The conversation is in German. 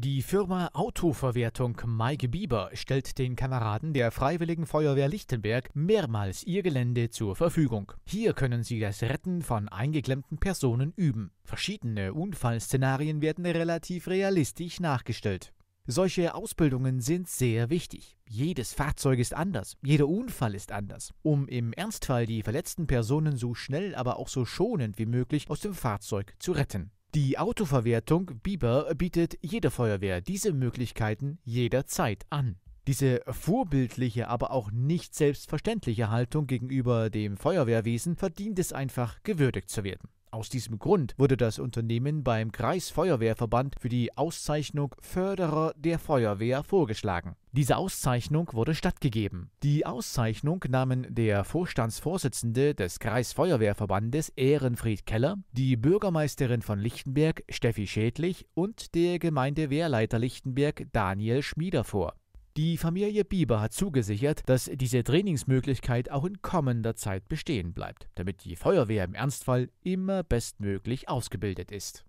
Die Firma Autoverwertung Mike Bieber stellt den Kameraden der Freiwilligen Feuerwehr Lichtenberg mehrmals ihr Gelände zur Verfügung. Hier können sie das Retten von eingeklemmten Personen üben. Verschiedene Unfallszenarien werden relativ realistisch nachgestellt. Solche Ausbildungen sind sehr wichtig. Jedes Fahrzeug ist anders, jeder Unfall ist anders. Um im Ernstfall die verletzten Personen so schnell, aber auch so schonend wie möglich aus dem Fahrzeug zu retten. Die Autoverwertung Biber bietet jeder Feuerwehr diese Möglichkeiten jederzeit an. Diese vorbildliche, aber auch nicht selbstverständliche Haltung gegenüber dem Feuerwehrwesen verdient es einfach, gewürdigt zu werden. Aus diesem Grund wurde das Unternehmen beim Kreisfeuerwehrverband für die Auszeichnung Förderer der Feuerwehr vorgeschlagen. Diese Auszeichnung wurde stattgegeben. Die Auszeichnung nahmen der Vorstandsvorsitzende des Kreisfeuerwehrverbandes Ehrenfried Keller, die Bürgermeisterin von Lichtenberg Steffi Schädlich und der Gemeindewehrleiter Lichtenberg Daniel Schmieder vor. Die Familie Bieber hat zugesichert, dass diese Trainingsmöglichkeit auch in kommender Zeit bestehen bleibt, damit die Feuerwehr im Ernstfall immer bestmöglich ausgebildet ist.